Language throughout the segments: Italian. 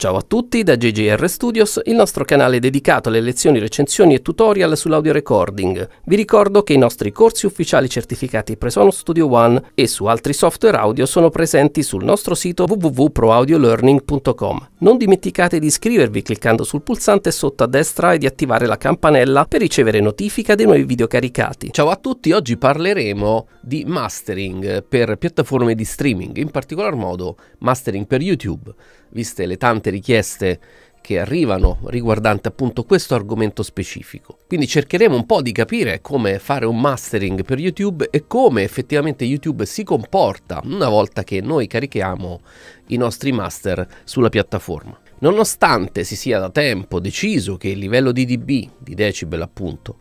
Ciao a tutti da GGR Studios, il nostro canale dedicato alle lezioni, recensioni e tutorial sull'audio recording. Vi ricordo che i nostri corsi ufficiali certificati Presono Studio One e su altri software audio sono presenti sul nostro sito www.proaudiolearning.com. Non dimenticate di iscrivervi cliccando sul pulsante sotto a destra e di attivare la campanella per ricevere notifica dei nuovi video caricati. Ciao a tutti, oggi parleremo di mastering per piattaforme di streaming, in particolar modo mastering per YouTube, viste le tante tante richieste che arrivano riguardante appunto questo argomento specifico. Quindi cercheremo un po' di capire come fare un mastering per YouTube e come effettivamente YouTube si comporta una volta che noi carichiamo i nostri master sulla piattaforma. Nonostante si sia da tempo deciso che il livello di dB, di decibel appunto,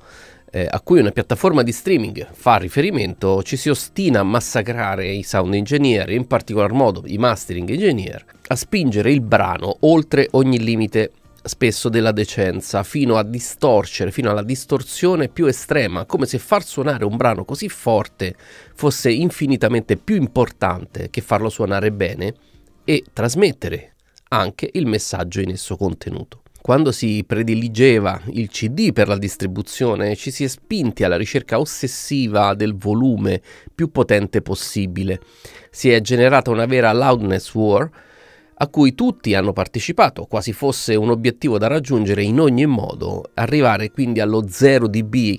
eh, a cui una piattaforma di streaming fa riferimento, ci si ostina a massacrare i sound engineer, in particolar modo i mastering engineer, a spingere il brano oltre ogni limite spesso della decenza, fino a distorcere, fino alla distorsione più estrema, come se far suonare un brano così forte fosse infinitamente più importante che farlo suonare bene e trasmettere anche il messaggio in esso contenuto. Quando si prediligeva il CD per la distribuzione, ci si è spinti alla ricerca ossessiva del volume più potente possibile. Si è generata una vera loudness war a cui tutti hanno partecipato, quasi fosse un obiettivo da raggiungere in ogni modo, arrivare quindi allo 0 dB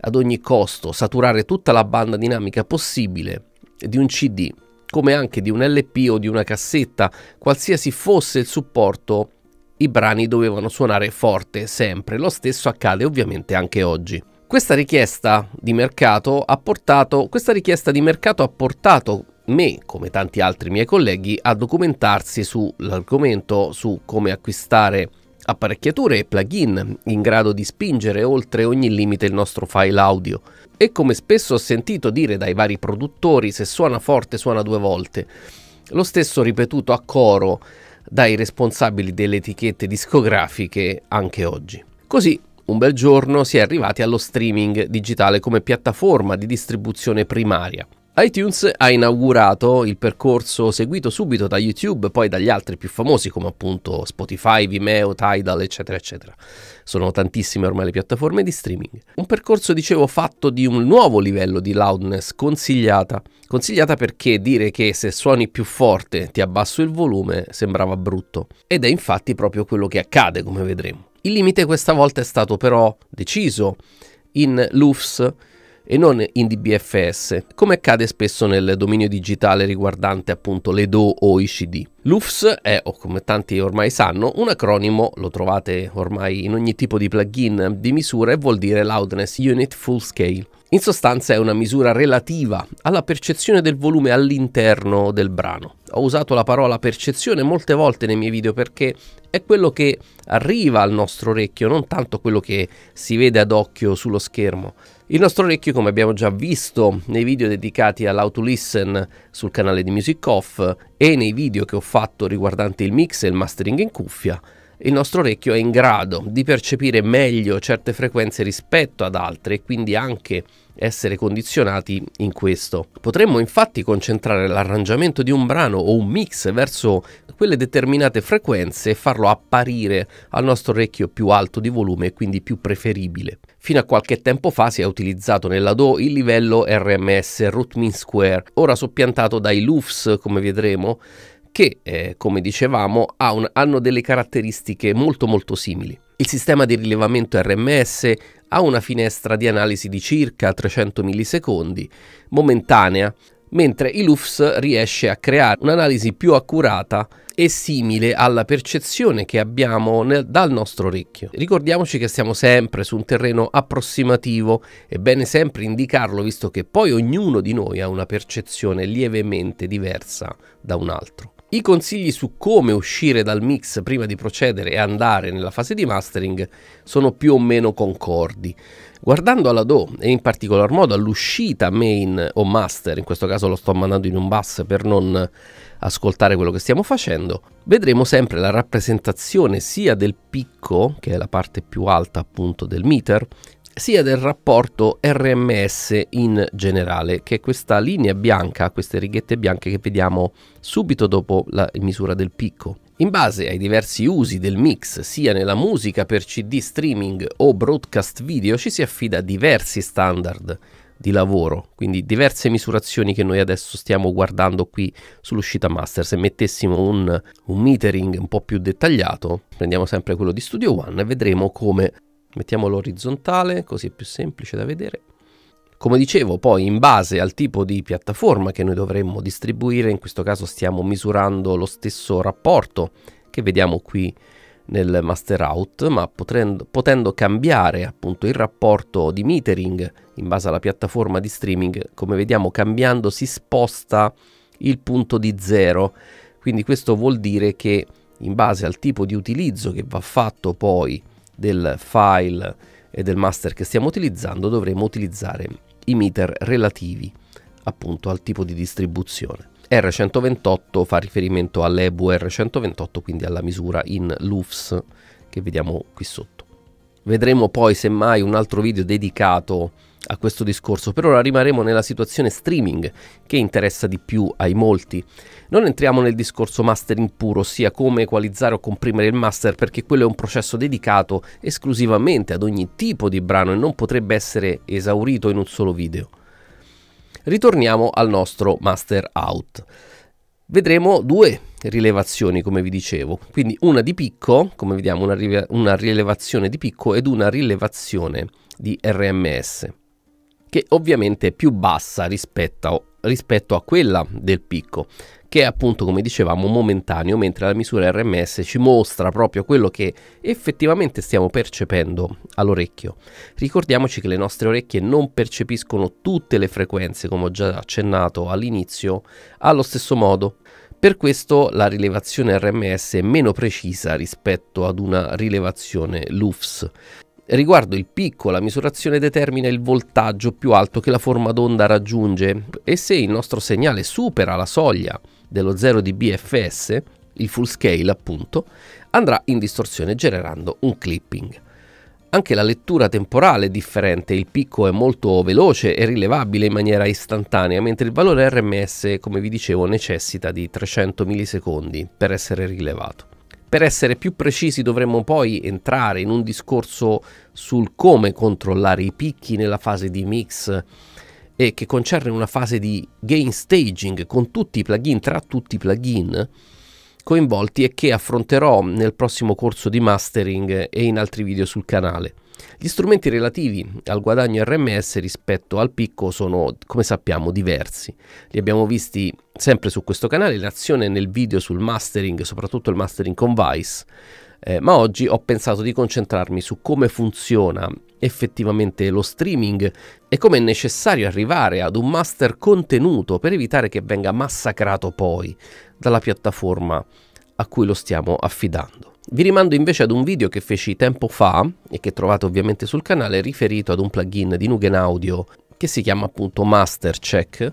ad ogni costo, saturare tutta la banda dinamica possibile di un CD, come anche di un LP o di una cassetta, qualsiasi fosse il supporto i brani dovevano suonare forte sempre, lo stesso accade ovviamente anche oggi. Questa richiesta di mercato ha portato, di mercato ha portato me, come tanti altri miei colleghi, a documentarsi sull'argomento, su come acquistare apparecchiature e plugin in grado di spingere oltre ogni limite il nostro file audio. E come spesso ho sentito dire dai vari produttori, se suona forte suona due volte. Lo stesso ripetuto a coro dai responsabili delle etichette discografiche anche oggi. Così, un bel giorno si è arrivati allo streaming digitale come piattaforma di distribuzione primaria, iTunes ha inaugurato il percorso seguito subito da YouTube, poi dagli altri più famosi come appunto Spotify, Vimeo, Tidal, eccetera, eccetera. Sono tantissime ormai le piattaforme di streaming. Un percorso, dicevo, fatto di un nuovo livello di loudness consigliata. Consigliata perché dire che se suoni più forte ti abbasso il volume sembrava brutto. Ed è infatti proprio quello che accade, come vedremo. Il limite questa volta è stato però deciso in loofs e non in DBFS, come accade spesso nel dominio digitale riguardante appunto le DO o i CD. L'UFS è, o come tanti ormai sanno, un acronimo, lo trovate ormai in ogni tipo di plugin di misura e vuol dire Loudness Unit Full Scale. In sostanza è una misura relativa alla percezione del volume all'interno del brano. Ho usato la parola percezione molte volte nei miei video perché è quello che arriva al nostro orecchio, non tanto quello che si vede ad occhio sullo schermo. Il nostro orecchio, come abbiamo già visto nei video dedicati all'How Listen sul canale di Music Off e nei video che ho fatto riguardanti il mix e il mastering in cuffia, il nostro orecchio è in grado di percepire meglio certe frequenze rispetto ad altre e quindi anche essere condizionati in questo. Potremmo infatti concentrare l'arrangiamento di un brano o un mix verso quelle determinate frequenze e farlo apparire al nostro orecchio più alto di volume e quindi più preferibile. Fino a qualche tempo fa si è utilizzato nella Do il livello RMS, root mean square, ora soppiantato dai LUFS come vedremo, che, eh, come dicevamo, ha un, hanno delle caratteristiche molto molto simili. Il sistema di rilevamento RMS ha una finestra di analisi di circa 300 millisecondi, momentanea, mentre il UFS riesce a creare un'analisi più accurata e simile alla percezione che abbiamo nel, dal nostro orecchio. Ricordiamoci che siamo sempre su un terreno approssimativo, è bene sempre indicarlo visto che poi ognuno di noi ha una percezione lievemente diversa da un altro. I consigli su come uscire dal mix prima di procedere e andare nella fase di mastering sono più o meno concordi. Guardando alla DO e in particolar modo all'uscita main o master, in questo caso lo sto mandando in un bus per non ascoltare quello che stiamo facendo, vedremo sempre la rappresentazione sia del picco, che è la parte più alta appunto del meter, sia del rapporto RMS in generale, che è questa linea bianca, queste righette bianche che vediamo subito dopo la misura del picco. In base ai diversi usi del mix, sia nella musica per CD streaming o broadcast video, ci si affida a diversi standard di lavoro, quindi diverse misurazioni che noi adesso stiamo guardando qui sull'uscita master. Se mettessimo un, un metering un po' più dettagliato, prendiamo sempre quello di Studio One e vedremo come Mettiamolo orizzontale, così è più semplice da vedere. Come dicevo, poi in base al tipo di piattaforma che noi dovremmo distribuire, in questo caso stiamo misurando lo stesso rapporto che vediamo qui nel master out, ma potendo, potendo cambiare appunto il rapporto di metering in base alla piattaforma di streaming, come vediamo cambiando si sposta il punto di zero. Quindi questo vuol dire che in base al tipo di utilizzo che va fatto poi del file e del master che stiamo utilizzando dovremo utilizzare i meter relativi appunto al tipo di distribuzione. R128 fa riferimento all'EBU R128, quindi alla misura in LUFS che vediamo qui sotto. Vedremo poi semmai un altro video dedicato a questo discorso. Per ora rimarremo nella situazione streaming che interessa di più ai molti. Non entriamo nel discorso mastering puro, ossia come equalizzare o comprimere il master, perché quello è un processo dedicato esclusivamente ad ogni tipo di brano e non potrebbe essere esaurito in un solo video. Ritorniamo al nostro master out. Vedremo due rilevazioni come vi dicevo, quindi una di picco, come vediamo una, una rilevazione di picco ed una rilevazione di RMS che ovviamente è più bassa rispetto, rispetto a quella del picco, che è appunto come dicevamo momentaneo, mentre la misura RMS ci mostra proprio quello che effettivamente stiamo percependo all'orecchio. Ricordiamoci che le nostre orecchie non percepiscono tutte le frequenze, come ho già accennato all'inizio, allo stesso modo. Per questo la rilevazione RMS è meno precisa rispetto ad una rilevazione LUFS. Riguardo il picco, la misurazione determina il voltaggio più alto che la forma d'onda raggiunge e se il nostro segnale supera la soglia dello 0 di BFS, il full scale appunto, andrà in distorsione generando un clipping. Anche la lettura temporale è differente, il picco è molto veloce e rilevabile in maniera istantanea, mentre il valore RMS, come vi dicevo, necessita di 300 millisecondi per essere rilevato. Per essere più precisi dovremmo poi entrare in un discorso sul come controllare i picchi nella fase di mix e che concerne una fase di gain staging con tutti i plugin, tra tutti i plugin coinvolti e che affronterò nel prossimo corso di mastering e in altri video sul canale. Gli strumenti relativi al guadagno RMS rispetto al picco sono, come sappiamo, diversi. Li abbiamo visti sempre su questo canale, l'azione nel video sul mastering, soprattutto il mastering con Vice, eh, ma oggi ho pensato di concentrarmi su come funziona effettivamente lo streaming e come è necessario arrivare ad un master contenuto per evitare che venga massacrato poi dalla piattaforma a cui lo stiamo affidando. Vi rimando invece ad un video che feci tempo fa e che trovate ovviamente sul canale riferito ad un plugin di Nugen Audio che si chiama appunto Master Check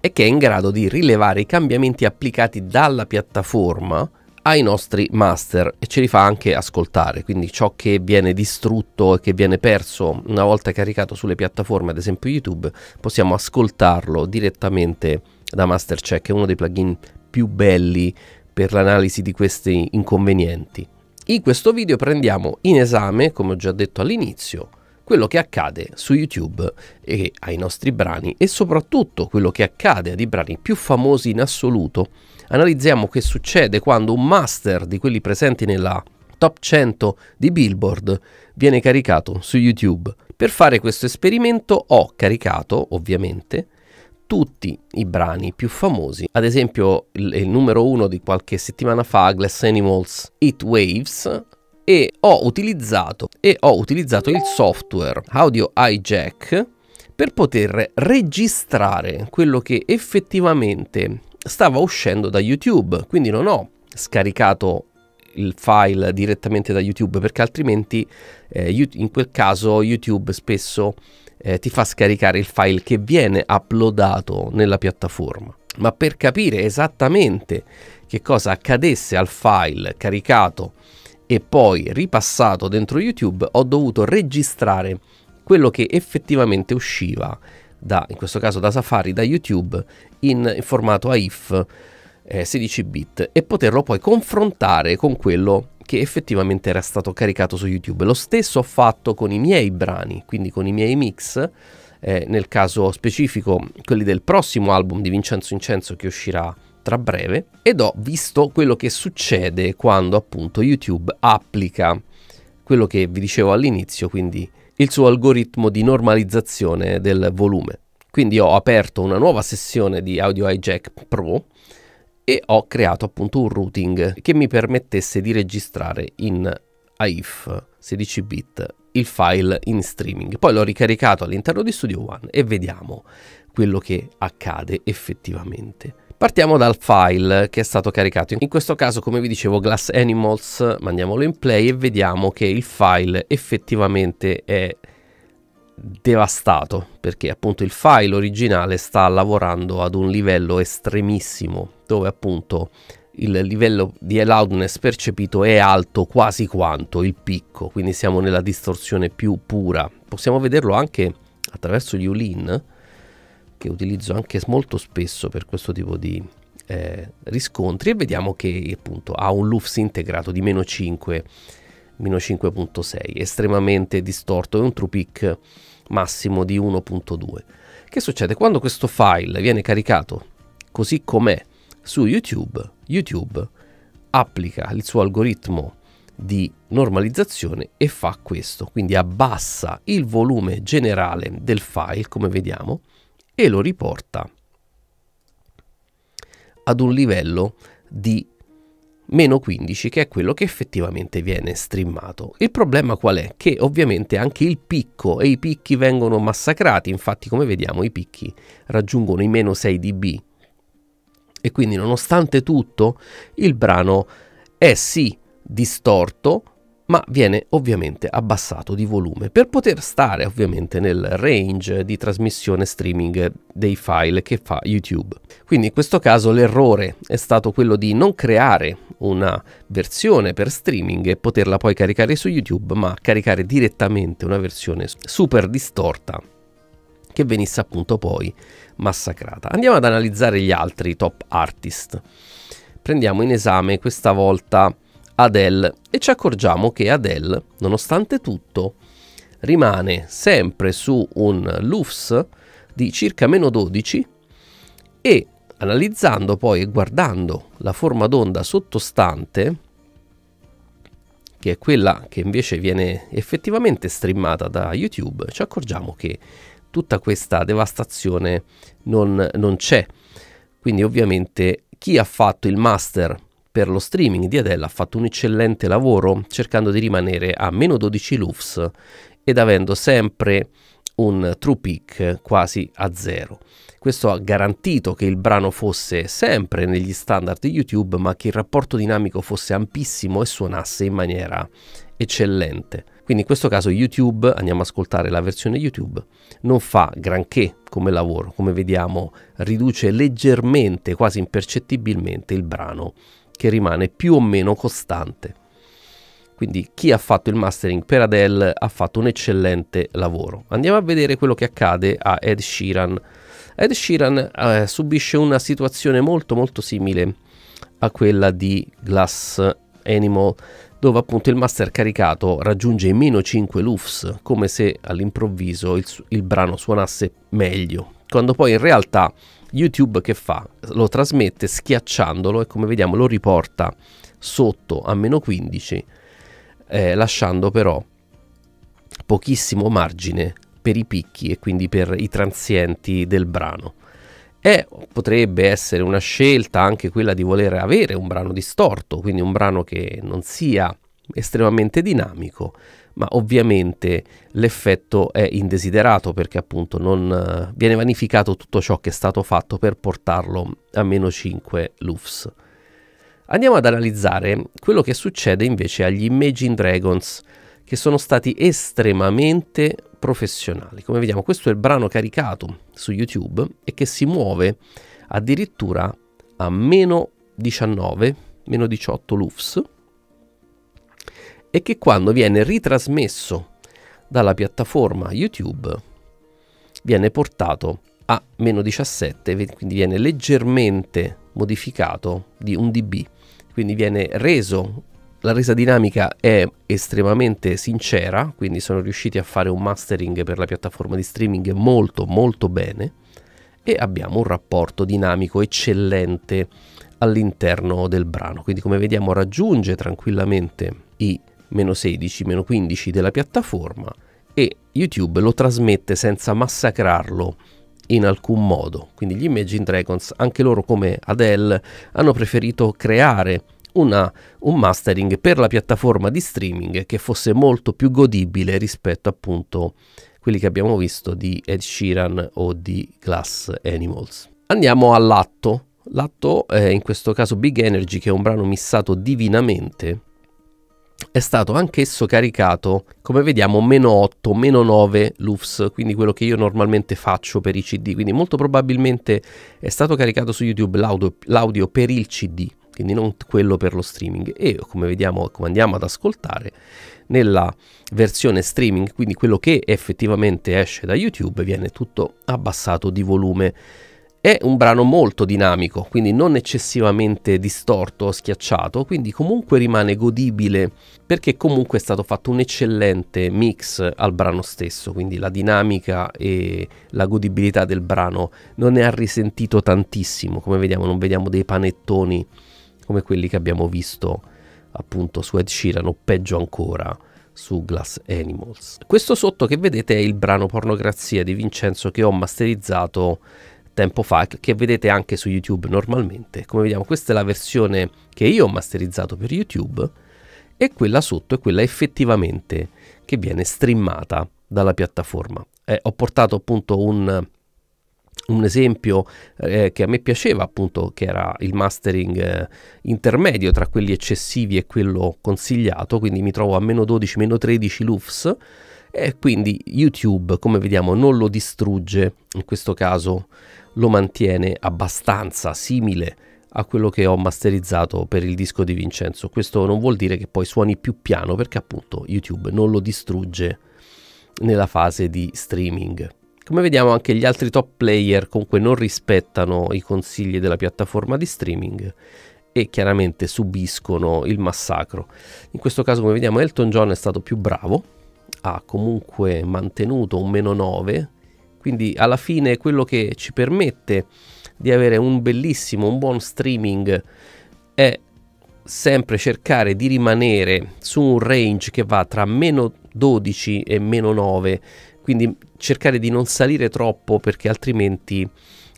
e che è in grado di rilevare i cambiamenti applicati dalla piattaforma ai nostri master e ce li fa anche ascoltare, quindi ciò che viene distrutto e che viene perso una volta caricato sulle piattaforme, ad esempio YouTube, possiamo ascoltarlo direttamente da Master Check, è uno dei plugin più belli per l'analisi di questi inconvenienti. In questo video prendiamo in esame, come ho già detto all'inizio, quello che accade su YouTube e ai nostri brani e soprattutto quello che accade ai brani più famosi in assoluto. Analizziamo che succede quando un master di quelli presenti nella top 100 di Billboard viene caricato su YouTube. Per fare questo esperimento ho caricato, ovviamente, tutti i brani più famosi, ad esempio il, il numero uno di qualche settimana fa, Glass Animals It Waves, e ho utilizzato, e ho utilizzato il software Audio Hijack per poter registrare quello che effettivamente stava uscendo da YouTube, quindi non ho scaricato il file direttamente da YouTube perché altrimenti eh, in quel caso YouTube spesso eh, ti fa scaricare il file che viene uploadato nella piattaforma. Ma per capire esattamente che cosa accadesse al file caricato e poi ripassato dentro YouTube, ho dovuto registrare quello che effettivamente usciva da, in questo caso da Safari, da YouTube, in formato AIF eh, 16 bit e poterlo poi confrontare con quello che effettivamente era stato caricato su YouTube. Lo stesso ho fatto con i miei brani, quindi con i miei mix, eh, nel caso specifico quelli del prossimo album di Vincenzo Incenzo che uscirà tra breve, ed ho visto quello che succede quando appunto YouTube applica quello che vi dicevo all'inizio, quindi il suo algoritmo di normalizzazione del volume. Quindi ho aperto una nuova sessione di Audio Hijack Pro e ho creato appunto un routing che mi permettesse di registrare in AIF 16 bit il file in streaming. Poi l'ho ricaricato all'interno di Studio One e vediamo quello che accade effettivamente. Partiamo dal file che è stato caricato. In questo caso, come vi dicevo, Glass Animals, mandiamolo in play e vediamo che il file effettivamente è devastato perché appunto il file originale sta lavorando ad un livello estremissimo dove appunto il livello di loudness percepito è alto quasi quanto il picco, quindi siamo nella distorsione più pura. Possiamo vederlo anche attraverso gli ulin che utilizzo anche molto spesso per questo tipo di eh, riscontri e vediamo che appunto ha un lufs integrato di meno 5 meno 5.6 estremamente distorto e un true peak massimo di 1.2 che succede quando questo file viene caricato così com'è su YouTube, YouTube applica il suo algoritmo di normalizzazione e fa questo, quindi abbassa il volume generale del file, come vediamo, e lo riporta ad un livello di meno 15 che è quello che effettivamente viene streamato. Il problema qual è? Che ovviamente anche il picco e i picchi vengono massacrati, infatti come vediamo i picchi raggiungono i meno 6 dB e quindi nonostante tutto il brano è sì distorto, ma viene ovviamente abbassato di volume per poter stare ovviamente nel range di trasmissione streaming dei file che fa YouTube. Quindi in questo caso l'errore è stato quello di non creare una versione per streaming e poterla poi caricare su YouTube, ma caricare direttamente una versione super distorta che venisse appunto poi massacrata. Andiamo ad analizzare gli altri top artist. Prendiamo in esame questa volta Adele e ci accorgiamo che Adele, nonostante tutto, rimane sempre su un LUFS di circa meno 12 e analizzando poi e guardando la forma d'onda sottostante, che è quella che invece viene effettivamente streamata da YouTube, ci accorgiamo che tutta questa devastazione non, non c'è. Quindi ovviamente chi ha fatto il master per lo streaming di Adele ha fatto un eccellente lavoro cercando di rimanere a meno 12 lufs ed avendo sempre un true peak quasi a zero. Questo ha garantito che il brano fosse sempre negli standard di YouTube ma che il rapporto dinamico fosse ampissimo e suonasse in maniera eccellente. Quindi in questo caso YouTube, andiamo ad ascoltare la versione YouTube, non fa granché come lavoro, come vediamo riduce leggermente, quasi impercettibilmente il brano che rimane più o meno costante. Quindi chi ha fatto il mastering per Adele ha fatto un eccellente lavoro. Andiamo a vedere quello che accade a Ed Sheeran. Ed Sheeran eh, subisce una situazione molto molto simile a quella di Glass Animal dove appunto il master caricato raggiunge i meno 5 lufs, come se all'improvviso il, il brano suonasse meglio, quando poi in realtà YouTube che fa? Lo trasmette schiacciandolo e come vediamo lo riporta sotto a meno 15, eh, lasciando però pochissimo margine per i picchi e quindi per i transienti del brano è, potrebbe essere una scelta anche quella di voler avere un brano distorto, quindi un brano che non sia estremamente dinamico, ma ovviamente l'effetto è indesiderato perché appunto non eh, viene vanificato tutto ciò che è stato fatto per portarlo a meno 5 lufs. Andiamo ad analizzare quello che succede invece agli Imaging Dragons, che sono stati estremamente professionali. Come vediamo, questo è il brano caricato su YouTube e che si muove addirittura a meno 19, meno 18 lufs e che quando viene ritrasmesso dalla piattaforma YouTube viene portato a meno 17, quindi viene leggermente modificato di 1 dB, quindi viene reso la resa dinamica è estremamente sincera, quindi sono riusciti a fare un mastering per la piattaforma di streaming molto molto bene e abbiamo un rapporto dinamico eccellente all'interno del brano. Quindi come vediamo raggiunge tranquillamente i meno 16, meno 15 della piattaforma e YouTube lo trasmette senza massacrarlo in alcun modo. Quindi gli Imaging Dragons, anche loro come Adele, hanno preferito creare una, un mastering per la piattaforma di streaming che fosse molto più godibile rispetto appunto quelli che abbiamo visto di Ed Sheeran o di Glass Animals. Andiamo all'atto. L'atto, è in questo caso Big Energy, che è un brano missato divinamente, è stato anch'esso caricato, come vediamo, meno 8, meno 9 LUFS, quindi quello che io normalmente faccio per i CD, quindi molto probabilmente è stato caricato su YouTube l'audio, l'audio per il CD quindi non quello per lo streaming e come vediamo come andiamo ad ascoltare nella versione streaming quindi quello che effettivamente esce da youtube viene tutto abbassato di volume è un brano molto dinamico quindi non eccessivamente distorto o schiacciato quindi comunque rimane godibile perché comunque è stato fatto un eccellente mix al brano stesso quindi la dinamica e la godibilità del brano non ne ha risentito tantissimo come vediamo non vediamo dei panettoni come quelli che abbiamo visto appunto su Ed Sheeran o peggio ancora su Glass Animals. Questo sotto che vedete è il brano Pornocrazia di Vincenzo che ho masterizzato tempo fa che vedete anche su YouTube normalmente. Come vediamo questa è la versione che io ho masterizzato per YouTube e quella sotto è quella effettivamente che viene streamata dalla piattaforma. Eh, ho portato appunto un un esempio eh, che a me piaceva appunto che era il mastering eh, intermedio tra quelli eccessivi e quello consigliato quindi mi trovo a meno 12 meno 13 lufs e quindi YouTube come vediamo non lo distrugge in questo caso lo mantiene abbastanza simile a quello che ho masterizzato per il disco di Vincenzo questo non vuol dire che poi suoni più piano perché appunto YouTube non lo distrugge nella fase di streaming come vediamo anche gli altri top player comunque non rispettano i consigli della piattaforma di streaming e chiaramente subiscono il massacro. In questo caso come vediamo Elton John è stato più bravo, ha comunque mantenuto un meno 9, quindi alla fine quello che ci permette di avere un bellissimo, un buon streaming è sempre cercare di rimanere su un range che va tra meno 12 e meno 9 quindi cercare di non salire troppo perché altrimenti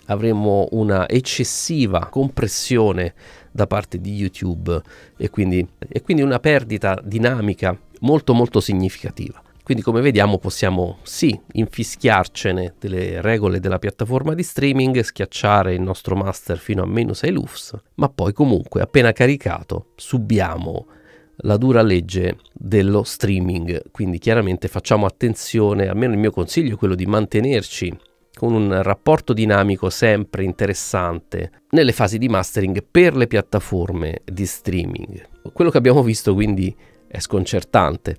avremo una eccessiva compressione da parte di YouTube e quindi, e quindi una perdita dinamica molto molto significativa. Quindi come vediamo possiamo sì infischiarcene delle regole della piattaforma di streaming, schiacciare il nostro master fino a meno 6 lufs, ma poi comunque appena caricato subiamo la dura legge dello streaming, quindi chiaramente facciamo attenzione, almeno il mio consiglio è quello di mantenerci con un rapporto dinamico sempre interessante nelle fasi di mastering per le piattaforme di streaming. Quello che abbiamo visto quindi è sconcertante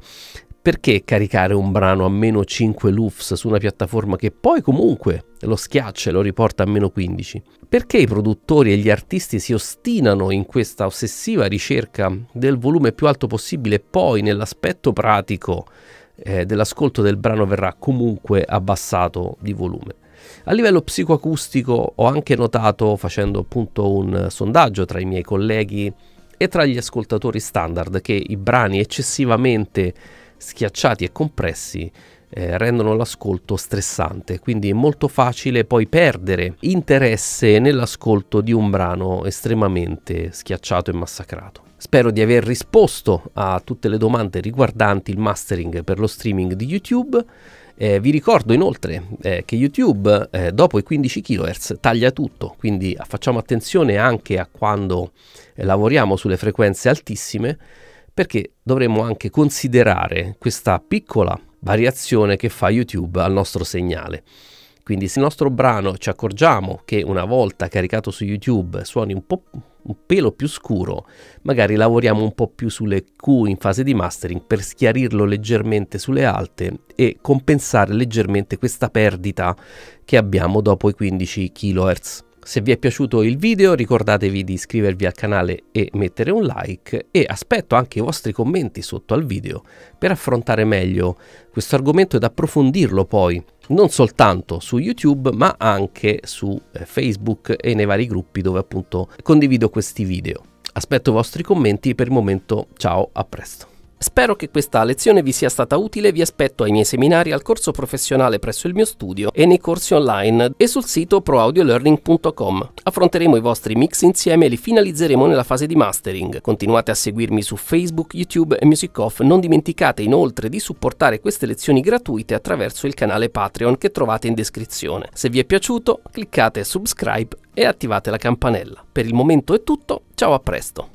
perché caricare un brano a meno 5 lufs su una piattaforma che poi comunque lo schiaccia e lo riporta a meno 15? Perché i produttori e gli artisti si ostinano in questa ossessiva ricerca del volume più alto possibile e poi nell'aspetto pratico eh, dell'ascolto del brano verrà comunque abbassato di volume? A livello psicoacustico ho anche notato, facendo appunto un sondaggio tra i miei colleghi e tra gli ascoltatori standard, che i brani eccessivamente schiacciati e compressi eh, rendono l'ascolto stressante, quindi è molto facile poi perdere interesse nell'ascolto di un brano estremamente schiacciato e massacrato. Spero di aver risposto a tutte le domande riguardanti il mastering per lo streaming di YouTube. Eh, vi ricordo inoltre eh, che YouTube eh, dopo i 15 kHz taglia tutto, quindi facciamo attenzione anche a quando eh, lavoriamo sulle frequenze altissime perché dovremmo anche considerare questa piccola variazione che fa YouTube al nostro segnale. Quindi se il nostro brano ci accorgiamo che una volta caricato su YouTube suoni un, un pelo più scuro, magari lavoriamo un po' più sulle Q in fase di mastering per schiarirlo leggermente sulle alte e compensare leggermente questa perdita che abbiamo dopo i 15 kHz. Se vi è piaciuto il video ricordatevi di iscrivervi al canale e mettere un like e aspetto anche i vostri commenti sotto al video per affrontare meglio questo argomento ed approfondirlo poi non soltanto su YouTube ma anche su eh, Facebook e nei vari gruppi dove appunto condivido questi video. Aspetto i vostri commenti per il momento ciao a presto. Spero che questa lezione vi sia stata utile vi aspetto ai miei seminari al corso professionale presso il mio studio e nei corsi online e sul sito proaudiolearning.com. Affronteremo i vostri mix insieme e li finalizzeremo nella fase di mastering. Continuate a seguirmi su Facebook, YouTube e Music Off. Non dimenticate inoltre di supportare queste lezioni gratuite attraverso il canale Patreon che trovate in descrizione. Se vi è piaciuto, cliccate subscribe e attivate la campanella. Per il momento è tutto, ciao a presto!